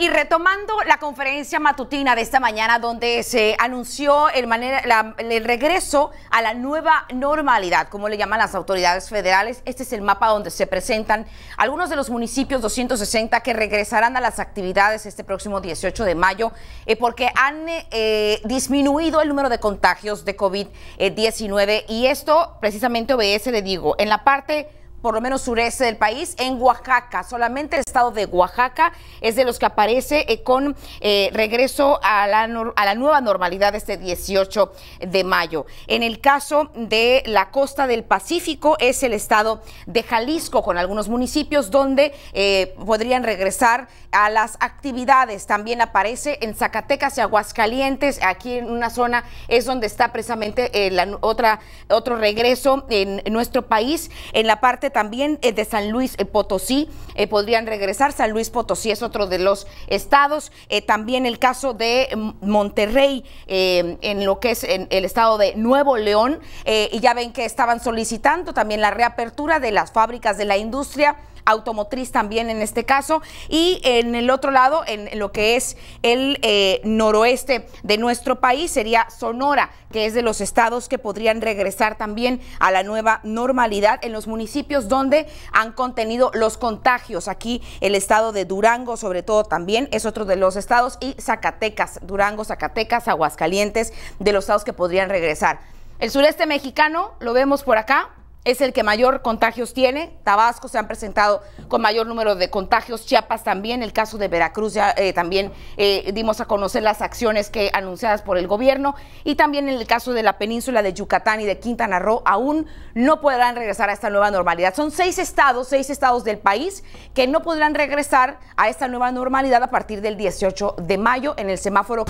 Y retomando la conferencia matutina de esta mañana, donde se anunció el, regreso a la nueva normalidad, como le llaman las autoridades federales, este es el mapa donde se presentan algunos de los municipios 260 que regresarán a las actividades este próximo 18 de mayo, eh, porque han eh, disminuido el número de contagios de COVID-19. Y esto precisamente obedece, le digo, en la parte por lo menos sureste del país, en Oaxaca. Solamente el estado de Oaxaca es de los que aparece eh, con eh, regreso a la, a la nueva normalidad este 18 de mayo. En el caso de la costa del Pacífico es el estado de Jalisco, con algunos municipios donde eh, podrían regresar a las actividades. También aparece en Zacatecas y Aguascalientes, aquí en una zona es donde está precisamente la, otra, otro regreso en nuestro país. En la parte también eh, de San Luis eh, Potosí eh, podrían regresar. San Luis Potosí es otro de los estados. también el caso de Monterrey, en lo que es el estado de Nuevo León. y ya ven que estaban solicitando también la reapertura de las fábricas de la industria automotriz también en este caso. Y en el otro lado, en lo que es el eh, noroeste de nuestro país, sería Sonora, que es de los estados que podrían regresar también a la nueva normalidad en los municipios donde han contenido los contagios. Aquí el estado de Durango, sobre todo también, es otro de los estados, y Zacatecas, Durango, Zacatecas, Aguascalientes, de los estados que podrían regresar. El sureste mexicano lo vemos por acá, es el que mayor contagios tiene. Tabasco se han presentado con mayor número de contagios. Chiapas también. El caso de Veracruz ya eh, también eh, dimos a conocer las acciones que anunciadas por el gobierno. Y también en el caso de la península de Yucatán y de Quintana Roo aún no podrán regresar a esta nueva normalidad. Son seis estados, seis estados del país que no podrán regresar a esta nueva normalidad a partir del 18 de mayo en el semáforo.